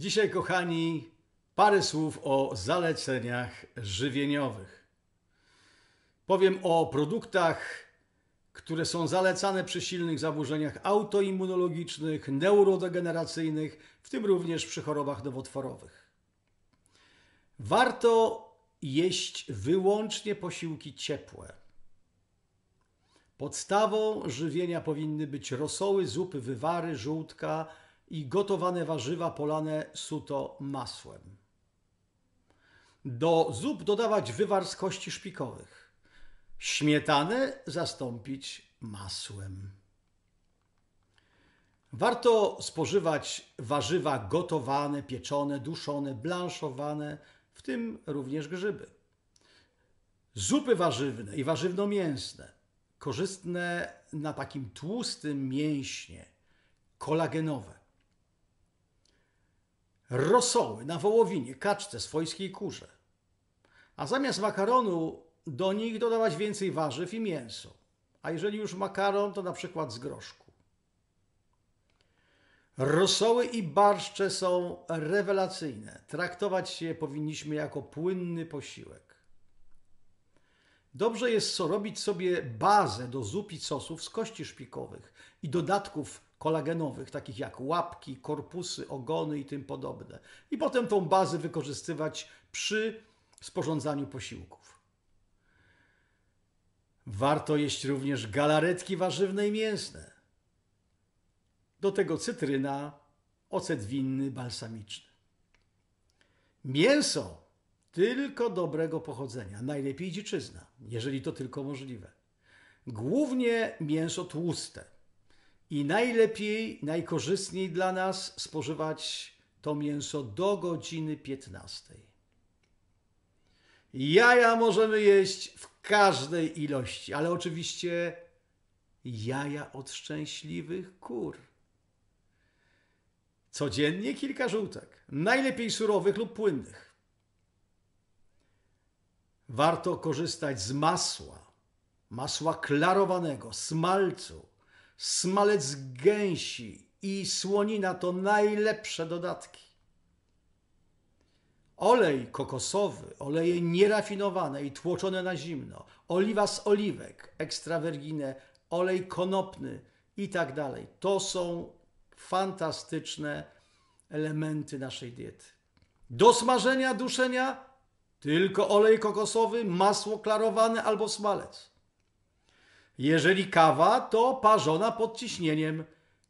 Dzisiaj, kochani, parę słów o zaleceniach żywieniowych. Powiem o produktach, które są zalecane przy silnych zaburzeniach autoimmunologicznych, neurodegeneracyjnych, w tym również przy chorobach nowotworowych. Warto jeść wyłącznie posiłki ciepłe. Podstawą żywienia powinny być rosoły, zupy, wywary, żółtka, i gotowane warzywa polane suto masłem. Do zup dodawać wywar z kości szpikowych. Śmietanę zastąpić masłem. Warto spożywać warzywa gotowane, pieczone, duszone, blanszowane, w tym również grzyby. Zupy warzywne i warzywno-mięsne, korzystne na takim tłustym mięśnie, kolagenowe rosoły na wołowinie, kaczce, swojskiej kurze. A zamiast makaronu do nich dodawać więcej warzyw i mięso. A jeżeli już makaron, to na przykład z groszku. Rosoły i barszcze są rewelacyjne. Traktować je powinniśmy jako płynny posiłek. Dobrze jest robić sobie bazę do zup i sosów z kości szpikowych i dodatków kolagenowych, takich jak łapki, korpusy, ogony i tym podobne. I potem tą bazę wykorzystywać przy sporządzaniu posiłków. Warto jeść również galaretki warzywne i mięsne. Do tego cytryna, ocet winny, balsamiczny. Mięso tylko dobrego pochodzenia, najlepiej dziczyzna, jeżeli to tylko możliwe. Głównie mięso tłuste i najlepiej, najkorzystniej dla nas spożywać to mięso do godziny 15. Jaja możemy jeść w każdej ilości, ale oczywiście jaja od szczęśliwych kur. Codziennie kilka żółtek, najlepiej surowych lub płynnych. Warto korzystać z masła, masła klarowanego, smalcu, smalec gęsi i słonina to najlepsze dodatki. Olej kokosowy, oleje nierafinowane i tłoczone na zimno, oliwa z oliwek, ekstrawerginę, olej konopny i tak dalej. To są fantastyczne elementy naszej diety. Do smażenia, duszenia tylko olej kokosowy, masło klarowane albo smalec. Jeżeli kawa, to parzona pod ciśnieniem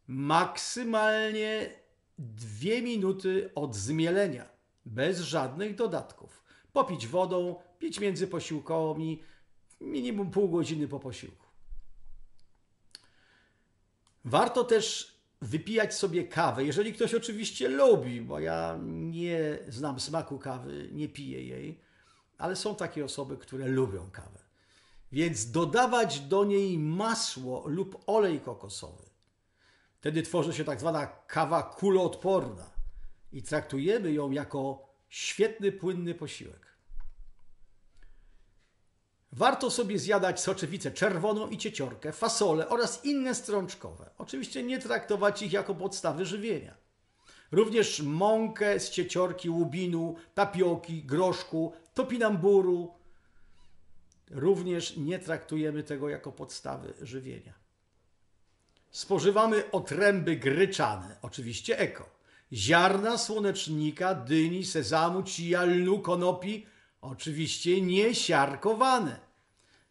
maksymalnie 2 minuty od zmielenia, bez żadnych dodatków. Popić wodą, pić między posiłkami, minimum pół godziny po posiłku. Warto też wypijać sobie kawę, jeżeli ktoś oczywiście lubi, bo ja nie znam smaku kawy, nie piję jej, ale są takie osoby, które lubią kawę więc dodawać do niej masło lub olej kokosowy. Wtedy tworzy się tak zwana kawa kuloodporna i traktujemy ją jako świetny płynny posiłek. Warto sobie zjadać soczewicę czerwoną i cieciorkę, fasole oraz inne strączkowe. Oczywiście nie traktować ich jako podstawy żywienia. Również mąkę z cieciorki, łubinu, tapioki, groszku, topinamburu, również nie traktujemy tego jako podstawy żywienia. Spożywamy otręby gryczane, oczywiście eko, ziarna słonecznika, dyni, sezamu, chia, lnu, konopi, oczywiście niesiarkowane,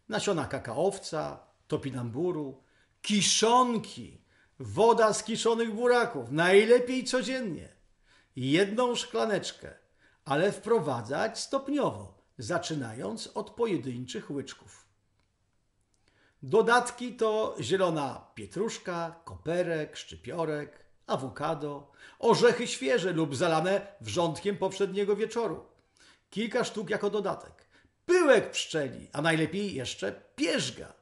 nasiona kakaowca, topinamburu, kiszonki, woda z kiszonych buraków, najlepiej codziennie, jedną szklaneczkę, ale wprowadzać stopniowo zaczynając od pojedynczych łyczków. Dodatki to zielona pietruszka, koperek, szczypiorek, awokado, orzechy świeże lub zalane wrzątkiem poprzedniego wieczoru. Kilka sztuk jako dodatek. Pyłek pszczeli, a najlepiej jeszcze pierzga.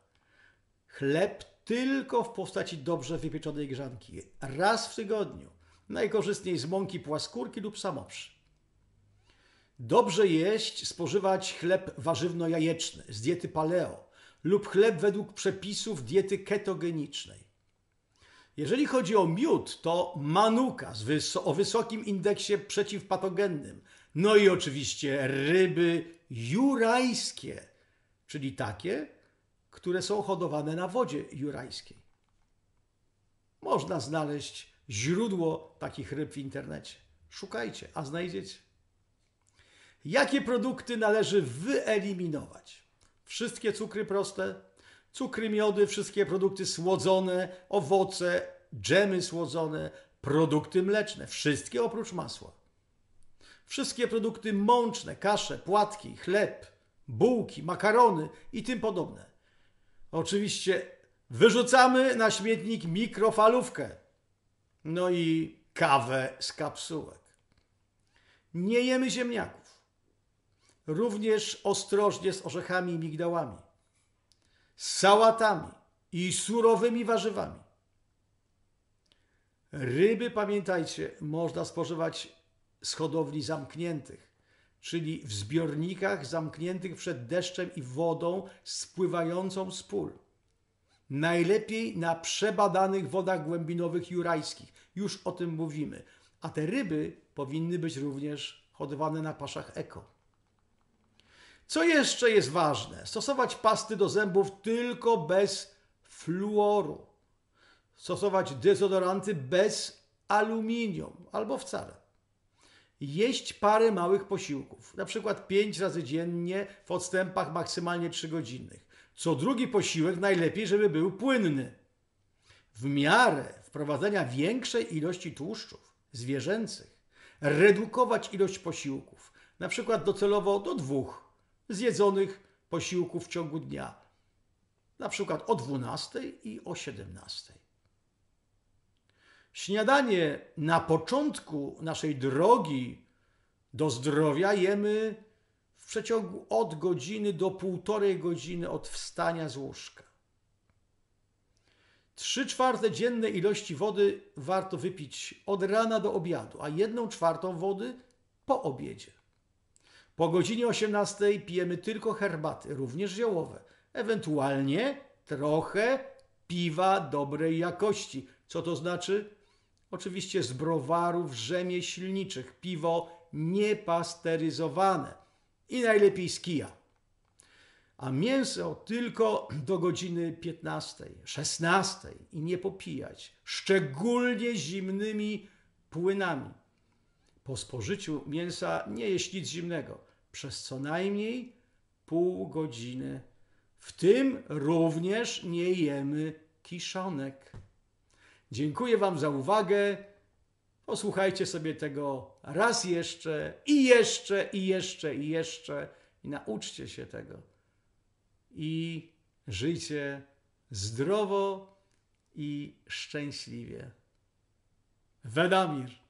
Chleb tylko w postaci dobrze wypieczonej grzanki. Raz w tygodniu. Najkorzystniej z mąki płaskórki lub samoprzy. Dobrze jeść, spożywać chleb warzywno-jajeczny z diety paleo lub chleb według przepisów diety ketogenicznej. Jeżeli chodzi o miód, to manuka o wysokim indeksie przeciwpatogennym. No i oczywiście ryby jurajskie, czyli takie, które są hodowane na wodzie jurajskiej. Można znaleźć źródło takich ryb w internecie. Szukajcie, a znajdziecie. Jakie produkty należy wyeliminować? Wszystkie cukry proste, cukry miody, wszystkie produkty słodzone, owoce, dżemy słodzone, produkty mleczne, wszystkie oprócz masła. Wszystkie produkty mączne, kasze, płatki, chleb, bułki, makarony i tym podobne. Oczywiście wyrzucamy na śmietnik mikrofalówkę, no i kawę z kapsułek. Nie jemy ziemniaków Również ostrożnie z orzechami i migdałami, sałatami i surowymi warzywami. Ryby, pamiętajcie, można spożywać z hodowli zamkniętych, czyli w zbiornikach zamkniętych przed deszczem i wodą spływającą z pól. Najlepiej na przebadanych wodach głębinowych jurajskich. Już o tym mówimy. A te ryby powinny być również hodowane na paszach eko. Co jeszcze jest ważne? Stosować pasty do zębów tylko bez fluoru. Stosować dezodoranty bez aluminium albo wcale. Jeść parę małych posiłków, na przykład 5 razy dziennie w odstępach maksymalnie 3 godzinnych. Co drugi posiłek najlepiej, żeby był płynny. W miarę wprowadzenia większej ilości tłuszczów zwierzęcych, redukować ilość posiłków, na przykład docelowo do dwóch zjedzonych posiłków w ciągu dnia, na przykład o 12 i o 17. Śniadanie na początku naszej drogi do zdrowia jemy w przeciągu od godziny do półtorej godziny od wstania z łóżka. Trzy czwarte dziennej ilości wody warto wypić od rana do obiadu, a jedną czwartą wody po obiedzie. Po godzinie 18 pijemy tylko herbaty, również ziołowe. Ewentualnie trochę piwa dobrej jakości. Co to znaczy? Oczywiście z browarów rzemieślniczych, piwo niepasteryzowane i najlepiej z kija. A mięso tylko do godziny 15, 16 i nie popijać, szczególnie zimnymi płynami. Po spożyciu mięsa nie jeść nic zimnego przez co najmniej pół godziny. W tym również nie jemy kiszonek. Dziękuję Wam za uwagę. Posłuchajcie sobie tego raz jeszcze i jeszcze i jeszcze i jeszcze i nauczcie się tego. I żyjcie zdrowo i szczęśliwie. Wedamir.